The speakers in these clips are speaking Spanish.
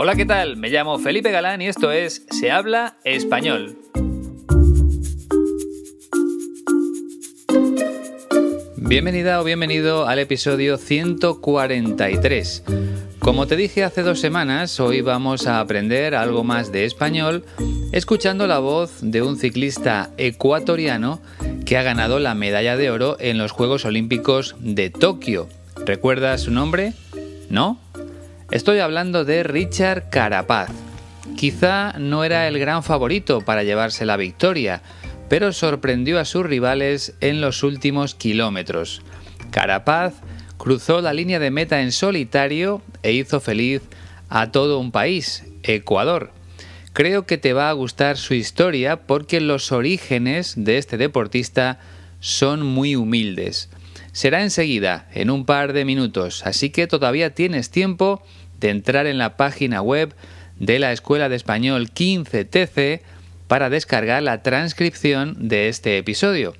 Hola, ¿qué tal? Me llamo Felipe Galán y esto es Se habla español. Bienvenida o bienvenido al episodio 143. Como te dije hace dos semanas, hoy vamos a aprender algo más de español escuchando la voz de un ciclista ecuatoriano que ha ganado la medalla de oro en los Juegos Olímpicos de Tokio. ¿Recuerdas su nombre? ¿No? Estoy hablando de Richard Carapaz. Quizá no era el gran favorito para llevarse la victoria, pero sorprendió a sus rivales en los últimos kilómetros. Carapaz cruzó la línea de meta en solitario e hizo feliz a todo un país, Ecuador. Creo que te va a gustar su historia porque los orígenes de este deportista son muy humildes. Será enseguida, en un par de minutos, así que todavía tienes tiempo de entrar en la página web de la Escuela de Español 15TC para descargar la transcripción de este episodio.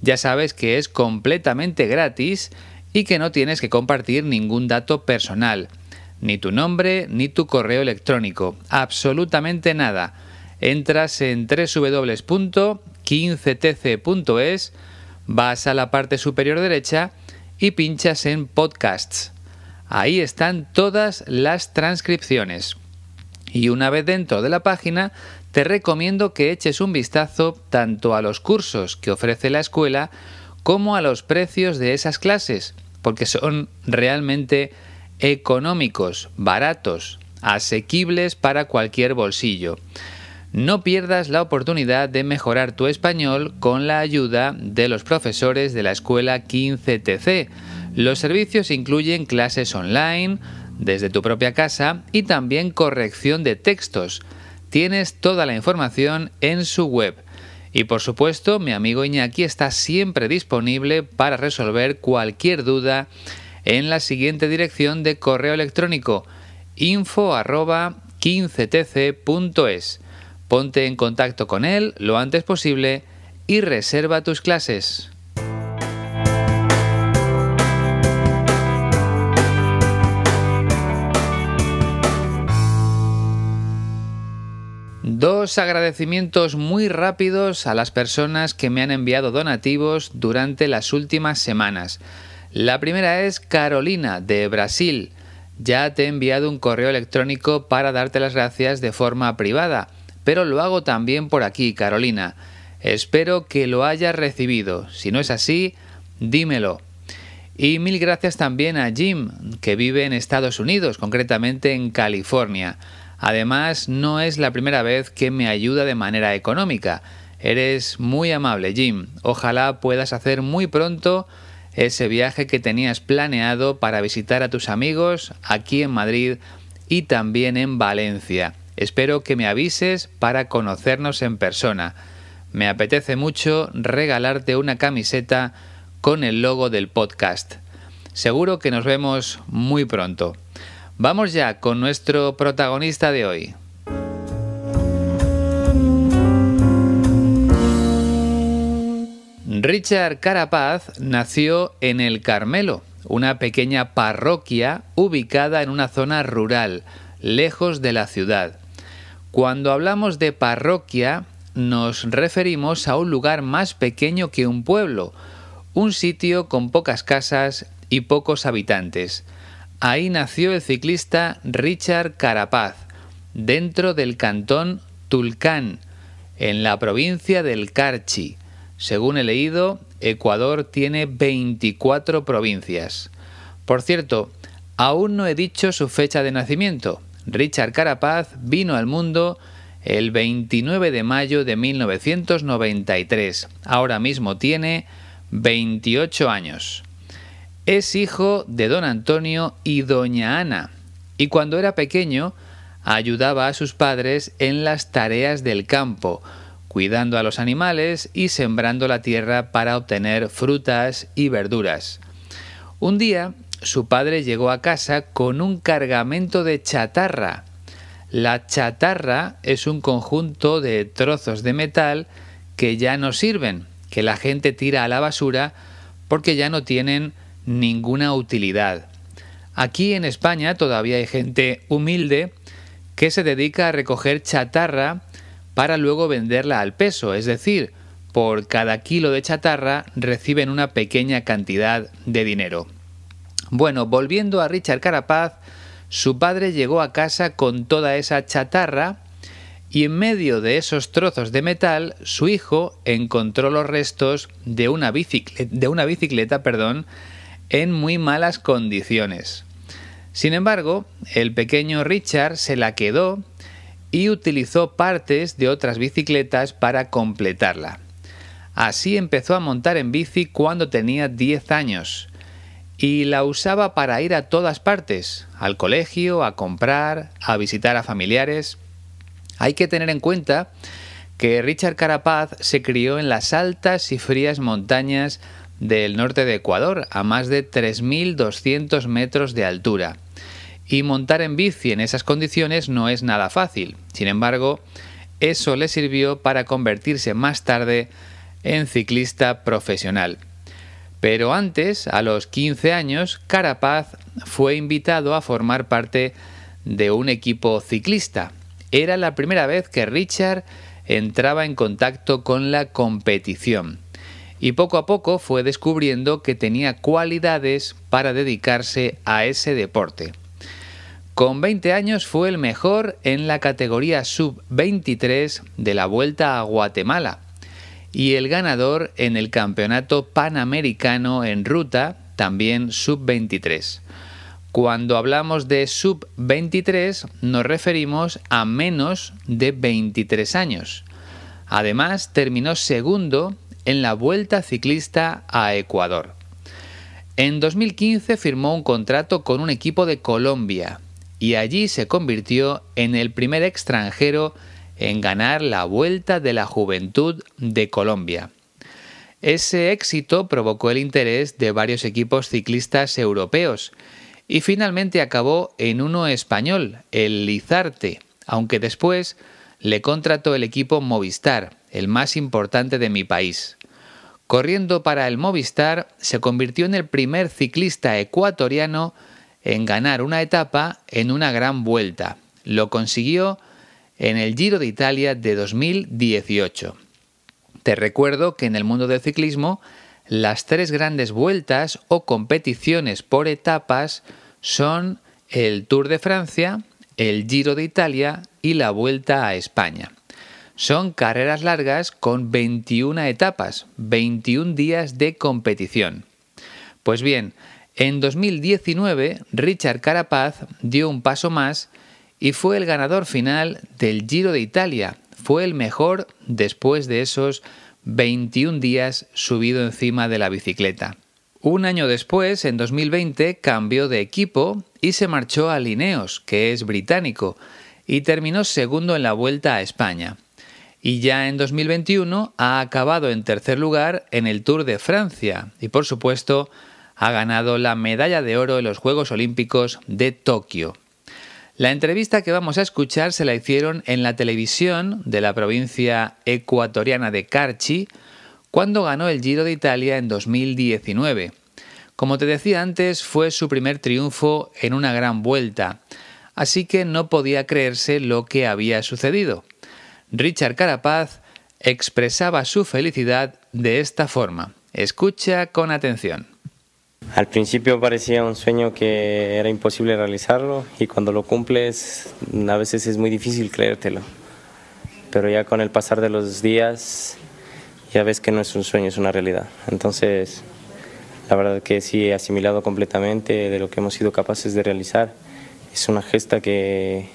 Ya sabes que es completamente gratis y que no tienes que compartir ningún dato personal, ni tu nombre, ni tu correo electrónico, absolutamente nada. Entras en www.15tc.es, vas a la parte superior derecha y pinchas en podcasts. Ahí están todas las transcripciones. Y una vez dentro de la página, te recomiendo que eches un vistazo tanto a los cursos que ofrece la escuela como a los precios de esas clases, porque son realmente económicos, baratos, asequibles para cualquier bolsillo. No pierdas la oportunidad de mejorar tu español con la ayuda de los profesores de la escuela 15TC. Los servicios incluyen clases online, desde tu propia casa y también corrección de textos. Tienes toda la información en su web. Y por supuesto, mi amigo Iñaki está siempre disponible para resolver cualquier duda en la siguiente dirección de correo electrónico info 15tc.es. Ponte en contacto con él lo antes posible y reserva tus clases. Dos agradecimientos muy rápidos a las personas que me han enviado donativos durante las últimas semanas. La primera es Carolina, de Brasil. Ya te he enviado un correo electrónico para darte las gracias de forma privada, pero lo hago también por aquí, Carolina. Espero que lo hayas recibido. Si no es así, dímelo. Y mil gracias también a Jim, que vive en Estados Unidos, concretamente en California. Además, no es la primera vez que me ayuda de manera económica. Eres muy amable, Jim. Ojalá puedas hacer muy pronto ese viaje que tenías planeado para visitar a tus amigos aquí en Madrid y también en Valencia. Espero que me avises para conocernos en persona. Me apetece mucho regalarte una camiseta con el logo del podcast. Seguro que nos vemos muy pronto. Vamos ya con nuestro protagonista de hoy. Richard Carapaz nació en El Carmelo, una pequeña parroquia ubicada en una zona rural, lejos de la ciudad. Cuando hablamos de parroquia, nos referimos a un lugar más pequeño que un pueblo, un sitio con pocas casas y pocos habitantes. Ahí nació el ciclista Richard Carapaz, dentro del cantón Tulcán, en la provincia del Carchi. Según he leído, Ecuador tiene 24 provincias. Por cierto, aún no he dicho su fecha de nacimiento. Richard Carapaz vino al mundo el 29 de mayo de 1993. Ahora mismo tiene 28 años. Es hijo de don Antonio y doña Ana, y cuando era pequeño ayudaba a sus padres en las tareas del campo, cuidando a los animales y sembrando la tierra para obtener frutas y verduras. Un día su padre llegó a casa con un cargamento de chatarra. La chatarra es un conjunto de trozos de metal que ya no sirven, que la gente tira a la basura porque ya no tienen ninguna utilidad. Aquí en España todavía hay gente humilde que se dedica a recoger chatarra para luego venderla al peso, es decir, por cada kilo de chatarra reciben una pequeña cantidad de dinero. Bueno, volviendo a Richard Carapaz, su padre llegó a casa con toda esa chatarra y en medio de esos trozos de metal su hijo encontró los restos de una, bicicleta, de una bicicleta perdón, en muy malas condiciones. Sin embargo, el pequeño Richard se la quedó y utilizó partes de otras bicicletas para completarla. Así empezó a montar en bici cuando tenía 10 años y la usaba para ir a todas partes, al colegio, a comprar, a visitar a familiares. Hay que tener en cuenta que Richard Carapaz se crió en las altas y frías montañas del norte de Ecuador, a más de 3.200 metros de altura. Y montar en bici en esas condiciones no es nada fácil. Sin embargo, eso le sirvió para convertirse más tarde en ciclista profesional. Pero antes, a los 15 años, Carapaz fue invitado a formar parte de un equipo ciclista. Era la primera vez que Richard entraba en contacto con la competición y poco a poco fue descubriendo que tenía cualidades para dedicarse a ese deporte. Con 20 años fue el mejor en la categoría sub-23 de la Vuelta a Guatemala y el ganador en el Campeonato Panamericano en Ruta, también sub-23. Cuando hablamos de sub-23 nos referimos a menos de 23 años. Además terminó segundo en la Vuelta Ciclista a Ecuador. En 2015 firmó un contrato con un equipo de Colombia y allí se convirtió en el primer extranjero en ganar la Vuelta de la Juventud de Colombia. Ese éxito provocó el interés de varios equipos ciclistas europeos y finalmente acabó en uno español, el Lizarte, aunque después le contrató el equipo Movistar, el más importante de mi país. Corriendo para el Movistar, se convirtió en el primer ciclista ecuatoriano en ganar una etapa en una gran vuelta. Lo consiguió en el Giro de Italia de 2018. Te recuerdo que en el mundo del ciclismo, las tres grandes vueltas o competiciones por etapas son el Tour de Francia, el Giro de Italia y la Vuelta a España. Son carreras largas con 21 etapas, 21 días de competición. Pues bien, en 2019 Richard Carapaz dio un paso más y fue el ganador final del Giro de Italia. Fue el mejor después de esos 21 días subido encima de la bicicleta. Un año después, en 2020, cambió de equipo y se marchó a Lineos, que es británico, y terminó segundo en la Vuelta a España. Y ya en 2021 ha acabado en tercer lugar en el Tour de Francia y por supuesto ha ganado la medalla de oro en los Juegos Olímpicos de Tokio. La entrevista que vamos a escuchar se la hicieron en la televisión de la provincia ecuatoriana de Carchi cuando ganó el Giro de Italia en 2019. Como te decía antes, fue su primer triunfo en una gran vuelta así que no podía creerse lo que había sucedido. Richard Carapaz expresaba su felicidad de esta forma. Escucha con atención. Al principio parecía un sueño que era imposible realizarlo y cuando lo cumples a veces es muy difícil creértelo. Pero ya con el pasar de los días ya ves que no es un sueño, es una realidad. Entonces, la verdad que sí he asimilado completamente de lo que hemos sido capaces de realizar es una gesta que,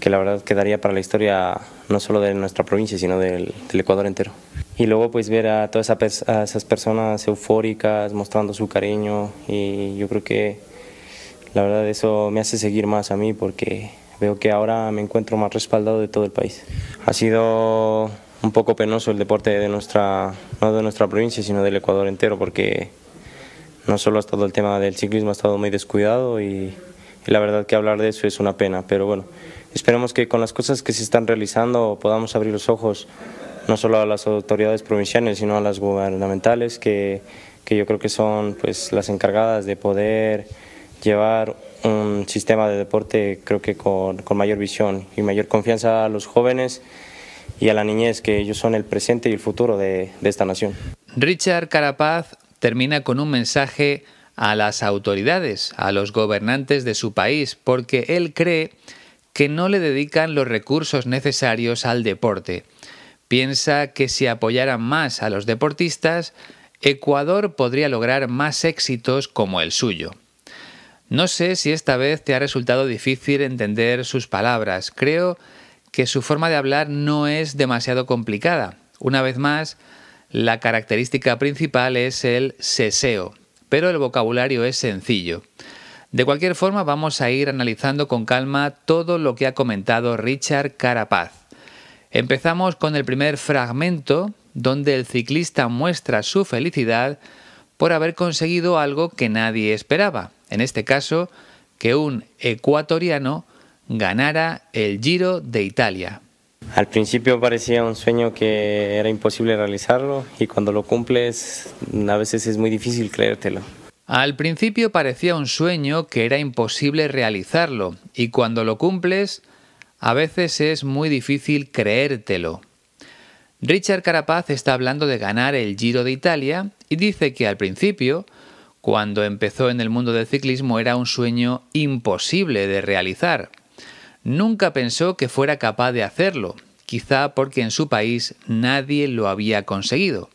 que la verdad quedaría para la historia no solo de nuestra provincia, sino del, del Ecuador entero. Y luego pues ver a todas a esas personas eufóricas, mostrando su cariño y yo creo que la verdad eso me hace seguir más a mí porque veo que ahora me encuentro más respaldado de todo el país. Ha sido un poco penoso el deporte de nuestra, no de nuestra provincia, sino del Ecuador entero porque no solo ha estado el tema del ciclismo, ha estado muy descuidado y y la verdad que hablar de eso es una pena, pero bueno, esperemos que con las cosas que se están realizando podamos abrir los ojos no solo a las autoridades provinciales, sino a las gubernamentales, que, que yo creo que son pues, las encargadas de poder llevar un sistema de deporte creo que con, con mayor visión y mayor confianza a los jóvenes y a la niñez, que ellos son el presente y el futuro de, de esta nación. Richard Carapaz termina con un mensaje a las autoridades, a los gobernantes de su país, porque él cree que no le dedican los recursos necesarios al deporte. Piensa que si apoyaran más a los deportistas, Ecuador podría lograr más éxitos como el suyo. No sé si esta vez te ha resultado difícil entender sus palabras. Creo que su forma de hablar no es demasiado complicada. Una vez más, la característica principal es el seseo pero el vocabulario es sencillo. De cualquier forma, vamos a ir analizando con calma todo lo que ha comentado Richard Carapaz. Empezamos con el primer fragmento, donde el ciclista muestra su felicidad por haber conseguido algo que nadie esperaba, en este caso, que un ecuatoriano ganara el Giro de Italia. Al principio parecía un sueño que era imposible realizarlo y cuando lo cumples a veces es muy difícil creértelo. Al principio parecía un sueño que era imposible realizarlo y cuando lo cumples a veces es muy difícil creértelo. Richard Carapaz está hablando de ganar el Giro de Italia y dice que al principio, cuando empezó en el mundo del ciclismo, era un sueño imposible de realizar. Nunca pensó que fuera capaz de hacerlo, quizá porque en su país nadie lo había conseguido.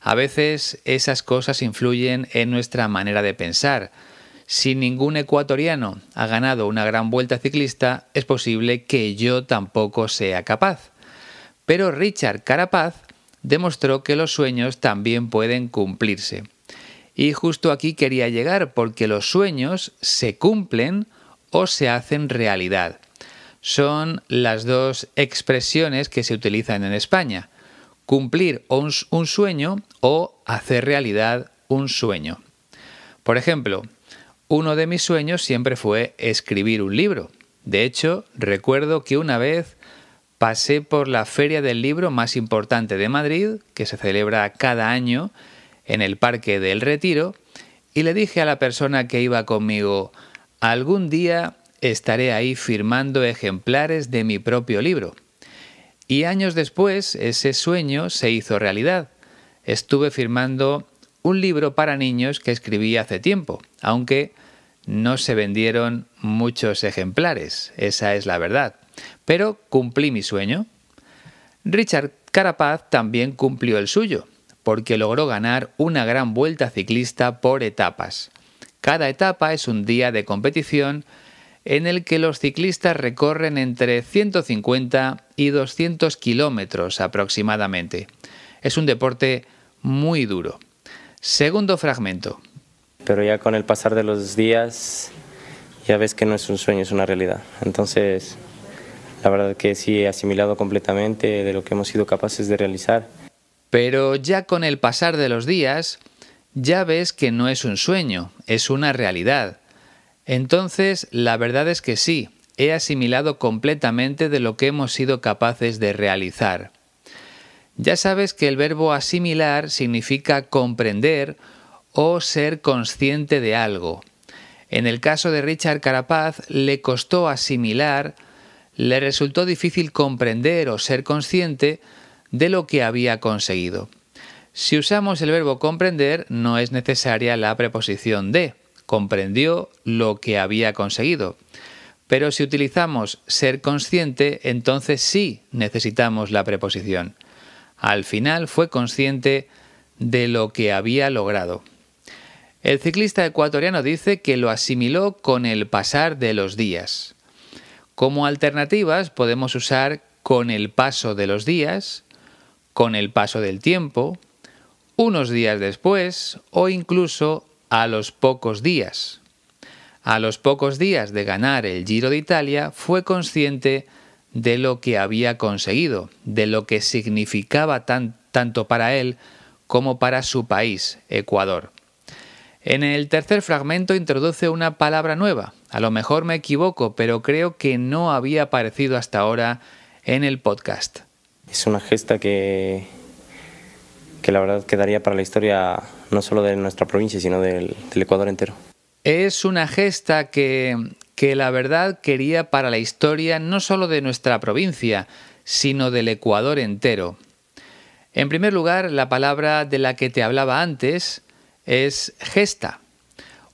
A veces esas cosas influyen en nuestra manera de pensar. Si ningún ecuatoriano ha ganado una gran vuelta ciclista, es posible que yo tampoco sea capaz. Pero Richard Carapaz demostró que los sueños también pueden cumplirse. Y justo aquí quería llegar porque los sueños se cumplen o se hacen realidad. Son las dos expresiones que se utilizan en España. Cumplir un, sueño o hacer realidad un sueño. Por ejemplo, uno de mis sueños siempre fue escribir un libro. De hecho, recuerdo que una vez pasé por la feria del libro más importante de Madrid, que se celebra cada año en el Parque del Retiro, y le dije a la persona que iba conmigo, Algún día estaré ahí firmando ejemplares de mi propio libro. Y años después ese sueño se hizo realidad. Estuve firmando un libro para niños que escribí hace tiempo, aunque no se vendieron muchos ejemplares, esa es la verdad. Pero cumplí mi sueño. Richard Carapaz también cumplió el suyo, porque logró ganar una gran vuelta ciclista por etapas. Cada etapa es un día de competición en el que los ciclistas recorren entre 150 y 200 kilómetros aproximadamente. Es un deporte muy duro. Segundo fragmento. Pero ya con el pasar de los días ya ves que no es un sueño, es una realidad. Entonces, la verdad que sí he asimilado completamente de lo que hemos sido capaces de realizar. Pero ya con el pasar de los días, ya ves que no es un sueño, es una realidad. Entonces, la verdad es que sí, he asimilado completamente de lo que hemos sido capaces de realizar. Ya sabes que el verbo asimilar significa comprender o ser consciente de algo. En el caso de Richard Carapaz le costó asimilar, le resultó difícil comprender o ser consciente de lo que había conseguido. Si usamos el verbo comprender, no es necesaria la preposición de. Comprendió lo que había conseguido. Pero si utilizamos ser consciente, entonces sí necesitamos la preposición. Al final fue consciente de lo que había logrado. El ciclista ecuatoriano dice que lo asimiló con el pasar de los días. Como alternativas podemos usar con el paso de los días, con el paso del tiempo, unos días después o incluso a los pocos días. A los pocos días de ganar el Giro de Italia fue consciente de lo que había conseguido, de lo que significaba tan, tanto para él como para su país, Ecuador. En el tercer fragmento introduce una palabra nueva. A lo mejor me equivoco, pero creo que no había aparecido hasta ahora en el podcast. Es una gesta que, que la verdad quedaría para la historia no solo de nuestra provincia, sino del, Ecuador entero. Es una gesta que, que la verdad quería para la historia no solo de nuestra provincia, sino del Ecuador entero. En primer lugar, la palabra de la que te hablaba antes es gesta.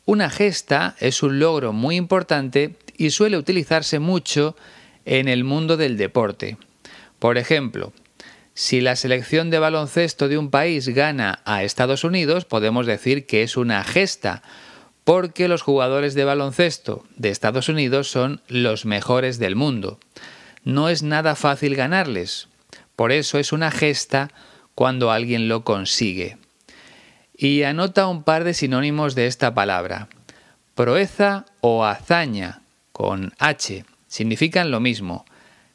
Una gesta es un logro muy importante y suele utilizarse mucho en el mundo del deporte. Por ejemplo, si la selección de baloncesto de un país gana a Estados Unidos, podemos decir que es una gesta, porque los jugadores de baloncesto de Estados Unidos son los mejores del mundo. No es nada fácil ganarles, por eso es una gesta cuando alguien lo consigue. Y anota un par de sinónimos de esta palabra. Proeza o hazaña, con H, significan lo mismo.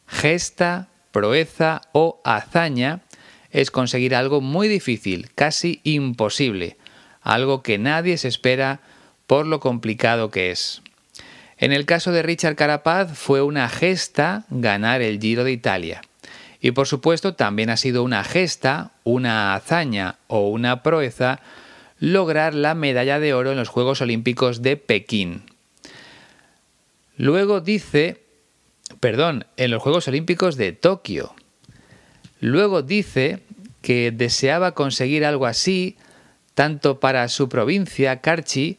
Gesta, proeza o hazaña es conseguir algo muy difícil, casi imposible, algo que nadie se espera por lo complicado que es. En el caso de Richard Carapaz fue una gesta ganar el Giro de Italia. Y por supuesto también ha sido una gesta, una hazaña o una proeza lograr la medalla de oro en los Juegos Olímpicos de Pekín. Luego dice perdón, en los Juegos Olímpicos de Tokio. Luego dice que deseaba conseguir algo así tanto para su provincia, Carchi,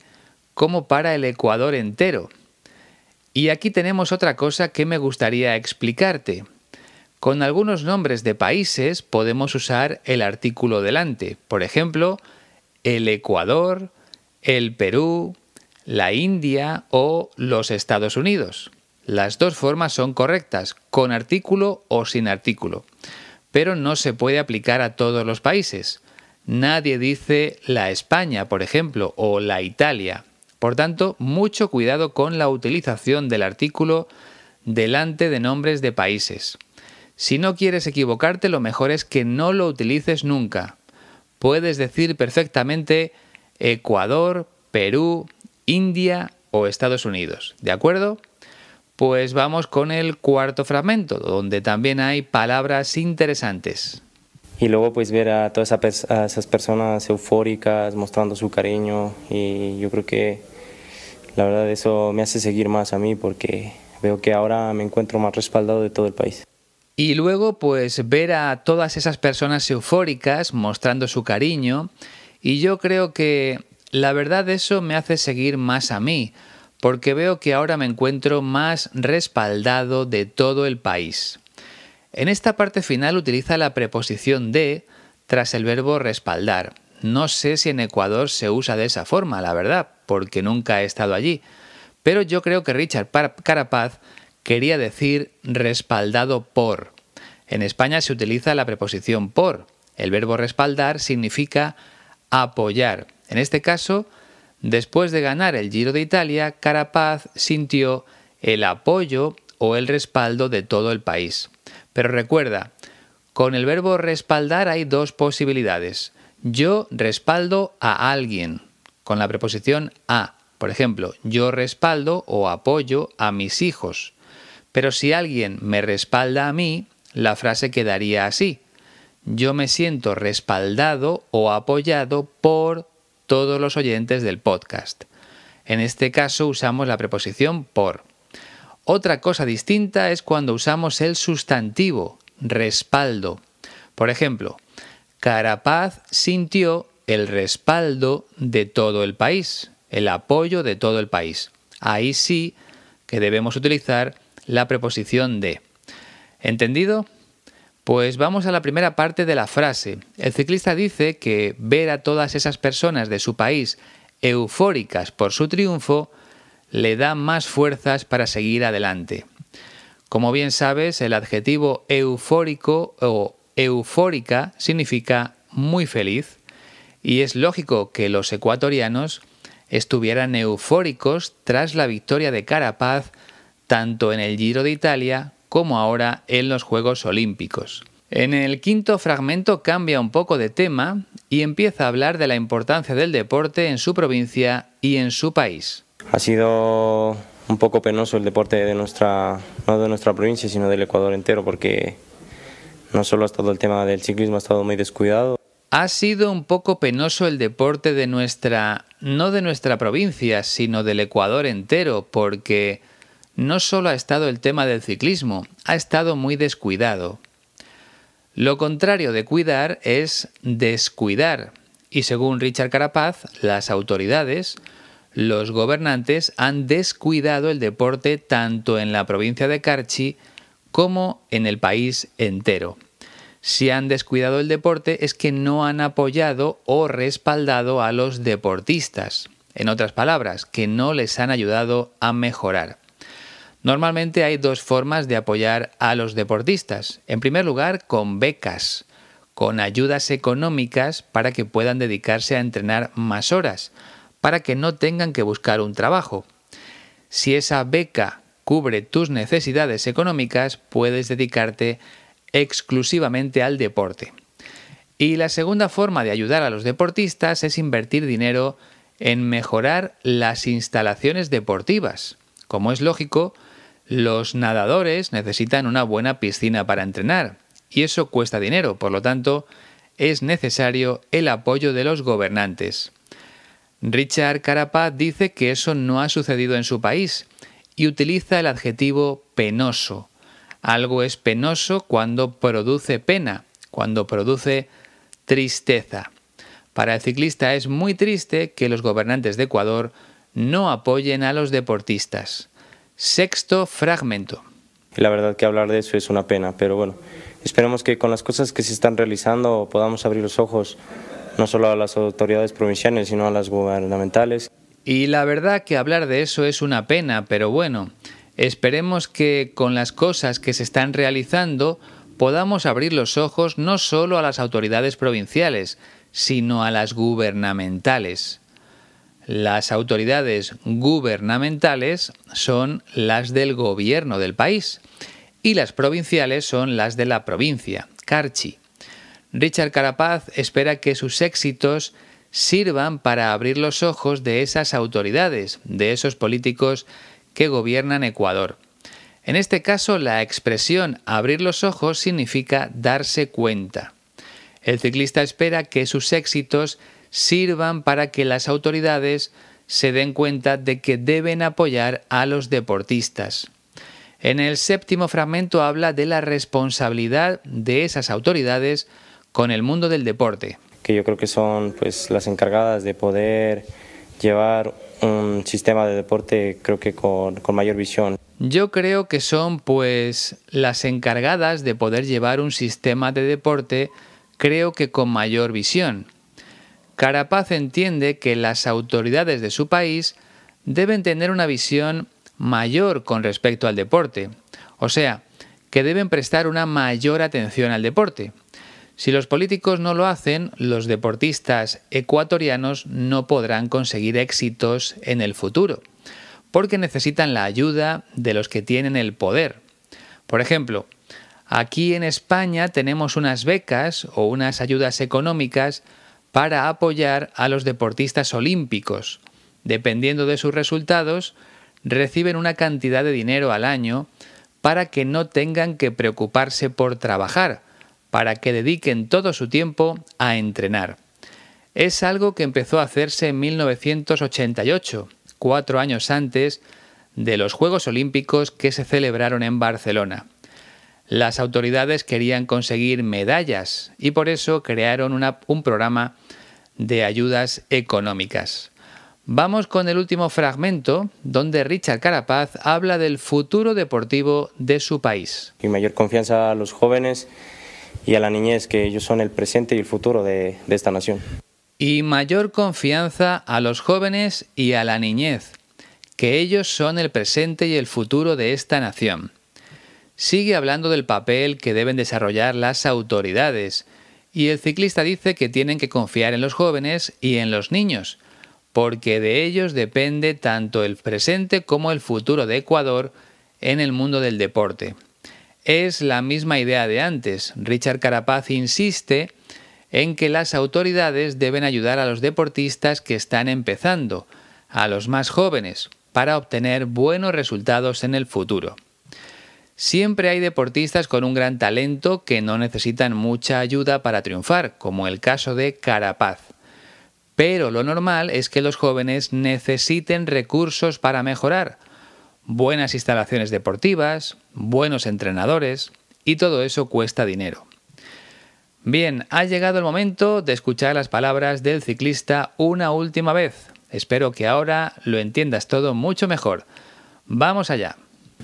como para el Ecuador entero. Y aquí tenemos otra cosa que me gustaría explicarte. Con algunos nombres de países podemos usar el artículo delante, por ejemplo, el Ecuador, el Perú, la India o los Estados Unidos. Las dos formas son correctas, con artículo o sin artículo, pero no se puede aplicar a todos los países. Nadie dice la España, por ejemplo, o la Italia. Por tanto, mucho cuidado con la utilización del artículo delante de nombres de países. Si no quieres equivocarte, lo mejor es que no lo utilices nunca. Puedes decir perfectamente Ecuador, Perú, India o Estados Unidos, ¿de acuerdo? Pues vamos con el cuarto fragmento, donde también hay palabras interesantes. Y luego pues ver a todas esas personas eufóricas mostrando su cariño y yo creo que la verdad eso me hace seguir más a mí porque veo que ahora me encuentro más respaldado de todo el país. Y luego pues ver a todas esas personas eufóricas mostrando su cariño y yo creo que la verdad eso me hace seguir más a mí porque veo que ahora me encuentro más respaldado de todo el país. En esta parte final utiliza la preposición de tras el verbo respaldar. No sé si en Ecuador se usa de esa forma, la verdad, porque nunca he estado allí. Pero yo creo que Richard Carapaz quería decir respaldado por. En España se utiliza la preposición por. El verbo respaldar significa apoyar. En este caso, Después de ganar el Giro de Italia, Carapaz sintió el apoyo o el respaldo de todo el país. Pero recuerda, con el verbo respaldar hay dos posibilidades. Yo respaldo a alguien, con la preposición a. Por ejemplo, yo respaldo o apoyo a mis hijos. Pero si alguien me respalda a mí, la frase quedaría así. Yo me siento respaldado o apoyado por todos los oyentes del podcast. En este caso usamos la preposición por. Otra cosa distinta es cuando usamos el sustantivo, respaldo. Por ejemplo, Carapaz sintió el respaldo de todo el país, el apoyo de todo el país. Ahí sí que debemos utilizar la preposición de. ¿Entendido? Pues vamos a la primera parte de la frase. El ciclista dice que ver a todas esas personas de su país eufóricas por su triunfo le da más fuerzas para seguir adelante. Como bien sabes, el adjetivo eufórico o eufórica significa muy feliz y es lógico que los ecuatorianos estuvieran eufóricos tras la victoria de Carapaz tanto en el Giro de Italia como ahora en los Juegos Olímpicos. En el quinto fragmento cambia un poco de tema y empieza a hablar de la importancia del deporte en su provincia y en su país. Ha sido un poco penoso el deporte de nuestra, no de nuestra provincia, sino del Ecuador entero, porque no solo ha estado el tema del ciclismo, ha estado muy descuidado. Ha sido un poco penoso el deporte de nuestra, no de nuestra provincia, sino del Ecuador entero, porque no solo ha estado el tema del ciclismo, ha estado muy descuidado. Lo contrario de cuidar es descuidar, y según Richard Carapaz, las autoridades, los gobernantes han descuidado el deporte tanto en la provincia de Carchi como en el país entero. Si han descuidado el deporte es que no han apoyado o respaldado a los deportistas. En otras palabras, que no les han ayudado a mejorar. Normalmente hay dos formas de apoyar a los deportistas. En primer lugar, con becas, con ayudas económicas para que puedan dedicarse a entrenar más horas, para que no tengan que buscar un trabajo. Si esa beca cubre tus necesidades económicas, puedes dedicarte exclusivamente al deporte. Y la segunda forma de ayudar a los deportistas es invertir dinero en mejorar las instalaciones deportivas. Como es lógico, los nadadores necesitan una buena piscina para entrenar, y eso cuesta dinero, por lo tanto, es necesario el apoyo de los gobernantes. Richard Carapaz dice que eso no ha sucedido en su país y utiliza el adjetivo penoso. Algo es penoso cuando produce pena, cuando produce tristeza. Para el ciclista es muy triste que los gobernantes de Ecuador no apoyen a los deportistas. Sexto fragmento. La verdad que hablar de eso es una pena, pero bueno, esperemos que con las cosas que se están realizando podamos abrir los ojos no solo a las autoridades provinciales, sino a las gubernamentales. Y la verdad que hablar de eso es una pena, pero bueno, esperemos que con las cosas que se están realizando podamos abrir los ojos no solo a las autoridades provinciales, sino a las gubernamentales. Las autoridades gubernamentales son las del gobierno del país y las provinciales son las de la provincia, Carchi. Richard Carapaz espera que sus éxitos sirvan para abrir los ojos de esas autoridades, de esos políticos que gobiernan Ecuador. En este caso, la expresión abrir los ojos significa darse cuenta. El ciclista espera que sus éxitos sirvan para que las autoridades se den cuenta de que deben apoyar a los deportistas. En el séptimo fragmento habla de la responsabilidad de esas autoridades con el mundo del deporte. Que yo creo que son pues, las encargadas de poder llevar un sistema de deporte creo que con, mayor visión. Yo creo que son pues las encargadas de poder llevar un sistema de deporte creo que con mayor visión. Carapaz entiende que las autoridades de su país deben tener una visión mayor con respecto al deporte, o sea, que deben prestar una mayor atención al deporte. Si los políticos no lo hacen, los deportistas ecuatorianos no podrán conseguir éxitos en el futuro, porque necesitan la ayuda de los que tienen el poder. Por ejemplo, aquí en España tenemos unas becas o unas ayudas económicas para apoyar a los deportistas olímpicos. Dependiendo de sus resultados, reciben una cantidad de dinero al año para que no tengan que preocuparse por trabajar, para que dediquen todo su tiempo a entrenar. Es algo que empezó a hacerse en 1988, cuatro años antes de los Juegos Olímpicos que se celebraron en Barcelona. Las autoridades querían conseguir medallas y por eso crearon un programa de ayudas económicas. Vamos con el último fragmento donde Richard Carapaz habla del futuro deportivo de su país. Y mayor confianza a los jóvenes y a la niñez, que ellos son el presente y el futuro de esta nación. Y mayor confianza a los jóvenes y a la niñez, que ellos son el presente y el futuro de esta nación sigue hablando del papel que deben desarrollar las autoridades, y el ciclista dice que tienen que confiar en los jóvenes y en los niños, porque de ellos depende tanto el presente como el futuro de Ecuador en el mundo del deporte. Es la misma idea de antes. Richard Carapaz insiste en que las autoridades deben ayudar a los deportistas que están empezando, a los más jóvenes, para obtener buenos resultados en el futuro. Siempre hay deportistas con un gran talento que no necesitan mucha ayuda para triunfar, como el caso de Carapaz. Pero lo normal es que los jóvenes necesiten recursos para mejorar. Buenas instalaciones deportivas, buenos entrenadores, y todo eso cuesta dinero. Bien, ha llegado el momento de escuchar las palabras del ciclista una última vez. Espero que ahora lo entiendas todo mucho mejor. Vamos allá.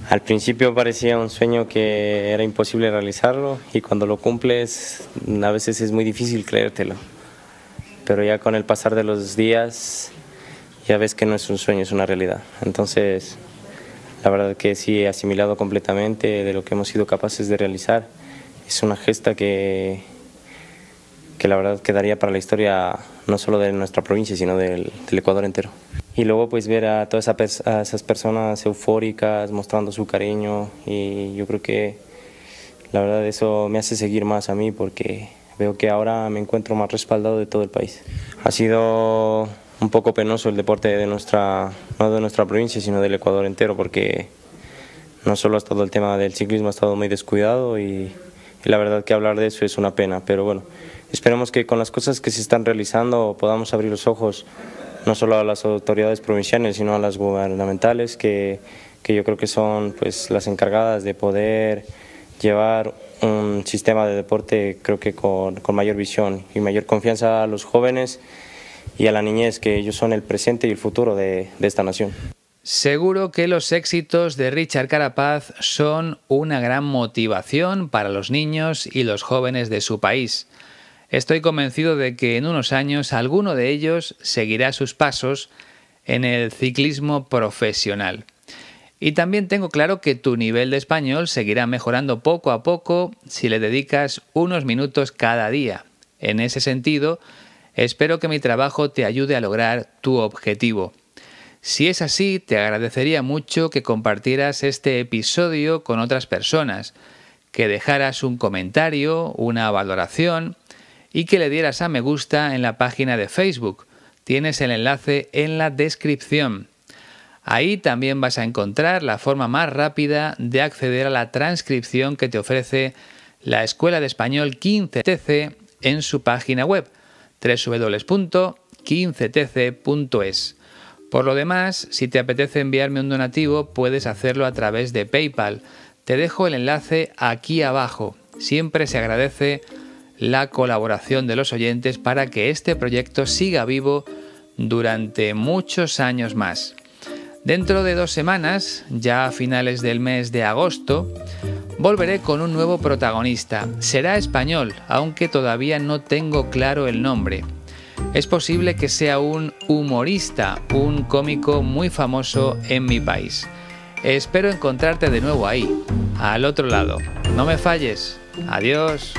Al principio parecía un sueño que era imposible realizarlo y cuando lo cumples a veces es muy difícil creértelo. Pero ya con el pasar de los días ya ves que no es un sueño, es una realidad. Entonces, la verdad que sí he asimilado completamente de lo que hemos sido capaces de realizar. Es una gesta que, que la verdad quedaría para la historia no solo de nuestra provincia, sino del, del Ecuador entero y luego pues ver a todas esas personas eufóricas mostrando su cariño y yo creo que la verdad eso me hace seguir más a mí porque veo que ahora me encuentro más respaldado de todo el país. Ha sido un poco penoso el deporte de nuestra, no de nuestra provincia, sino del Ecuador entero, porque no solo ha estado el tema del ciclismo, ha estado muy descuidado y la verdad que hablar de eso es una pena, pero bueno, esperemos que con las cosas que se están realizando podamos abrir los ojos no solo a las autoridades provinciales, sino a las gubernamentales, que, yo creo que son pues, las encargadas de poder llevar un sistema de deporte creo que con, mayor visión y mayor confianza a los jóvenes y a la niñez, que ellos son el presente y el futuro de, de esta nación. Seguro que los éxitos de Richard Carapaz son una gran motivación para los niños y los jóvenes de su país. Estoy convencido de que en unos años alguno de ellos seguirá sus pasos en el ciclismo profesional. Y también tengo claro que tu nivel de español seguirá mejorando poco a poco si le dedicas unos minutos cada día. En ese sentido, espero que mi trabajo te ayude a lograr tu objetivo. Si es así, te agradecería mucho que compartieras este episodio con otras personas, que dejaras un comentario, una valoración, y que le dieras a me gusta en la página de Facebook. Tienes el enlace en la descripción. Ahí también vas a encontrar la forma más rápida de acceder a la transcripción que te ofrece la Escuela de Español 15TC en su página web www.15tc.es. Por lo demás, si te apetece enviarme un donativo, puedes hacerlo a través de PayPal. Te dejo el enlace aquí abajo. Siempre se agradece la colaboración de los oyentes para que este proyecto siga vivo durante muchos años más. Dentro de dos semanas, ya a finales del mes de agosto, volveré con un nuevo protagonista. Será español, aunque todavía no tengo claro el nombre. Es posible que sea un humorista, un cómico muy famoso en mi país. Espero encontrarte de nuevo ahí, al otro lado. No me falles. Adiós.